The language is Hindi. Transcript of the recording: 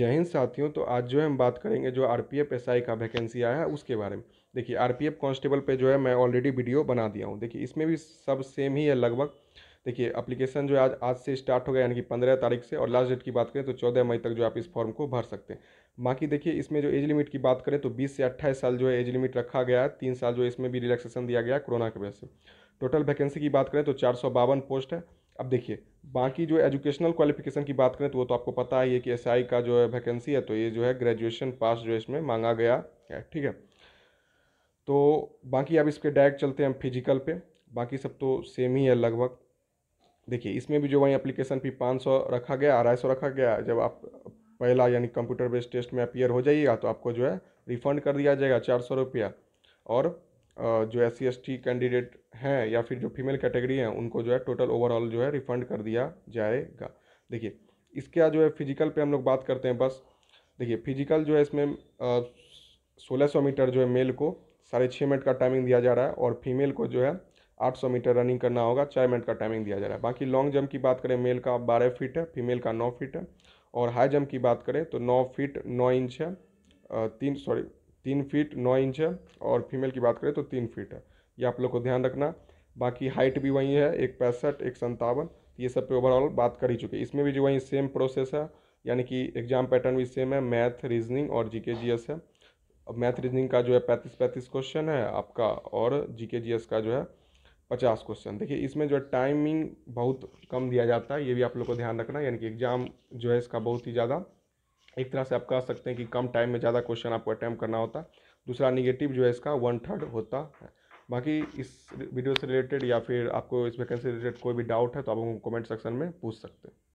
जय हिंद साथियों तो आज जो है हम बात करेंगे जो आरपीएफ एसआई का वैकेंसी आया है उसके बारे में देखिए आरपीएफ कांस्टेबल पे जो है मैं ऑलरेडी वीडियो बना दिया हूँ देखिए इसमें भी सब सेम ही है लगभग देखिए अप्लीकेशन जो है आज आज से स्टार्ट हो गया यानी कि पंद्रह तारीख से और लास्ट डेट की बात करें तो चौदह मई तक जो आप इस फॉर्म को भर सकते हैं बाकी देखिए इसमें जो एज लिमिट की बात करें तो बीस से अट्ठाईस साल जो है एज लिमिट रखा गया है तीन साल जो इसमें भी रिलैक्सेशन दिया गया कोरोना की वजह से टोटल वैकेंसी की बात करें तो चार पोस्ट है अब देखिए बाकी जो एजुकेशनल क्वालिफिकेशन की बात करें तो वो तो आपको पता ही है कि एस का जो है वैकेंसी है तो ये जो है ग्रेजुएशन पास जो इसमें मांगा गया है ठीक है तो बाकी अब इसके डायरेक्ट चलते हैं हम फिजिकल पे बाकी सब तो सेम ही है लगभग देखिए इसमें भी जो वहीं अप्लीकेशन फी पाँच सौ रखा गया अढ़ाई सौ रखा गया जब आप पहला यानी कंप्यूटर बेस्ड टेस्ट में अपियर हो जाइएगा तो आपको जो है रिफ़ंड कर दिया जाएगा चार सौ रुपया और जो एस सी कैंडिडेट हैं या फिर जो फीमेल कैटेगरी हैं उनको जो है टोटल ओवरऑल जो है रिफंड कर दिया जाएगा देखिए इसके जो है फिजिकल पे हम लोग बात करते हैं बस देखिए फिजिकल जो है इसमें सोलह सौ मीटर जो है मेल को साढ़े छः मिनट का टाइमिंग दिया जा रहा है और फीमेल को जो है आठ सौ मीटर रनिंग करना होगा चार मिनट का टाइमिंग दिया जा रहा है बाकी लॉन्ग जंप की बात करें मेल का बारह फीट है फीमेल का नौ फीट है और हाई जंप की बात करें तो नौ फीट नौ इंच है तीन सॉरी तीन फीट नौ इंच है और फीमेल की बात करें तो तीन फीट है ये आप लोग को ध्यान रखना बाकी हाइट भी वही है एक पैंसठ एक संतावन ये सब पे ओवरऑल बात कर ही चुके इसमें भी जो वही सेम प्रोसेस है यानी कि एग्जाम पैटर्न भी सेम है मैथ रीजनिंग और जी के जी एस है अब मैथ रीजनिंग का जो है पैंतीस पैंतीस क्वेश्चन है आपका और जी के जी एस का जो है पचास क्वेश्चन देखिए इसमें जो है टाइमिंग बहुत कम दिया जाता है ये भी आप लोग को ध्यान रखना यानी कि एग्ज़ाम जो है इसका बहुत ही ज़्यादा एक तरह से आप कह सकते हैं कि कम टाइम में ज़्यादा क्वेश्चन आपको अटैम्प्ट करना होता दूसरा निगेटिव जो है इसका वन थर्ड होता है बाकी इस वीडियो से रिलेटेड या फिर आपको इस वैकेंसी से रिलेटेड कोई भी डाउट है तो आप हम कमेंट सेक्शन में पूछ सकते हैं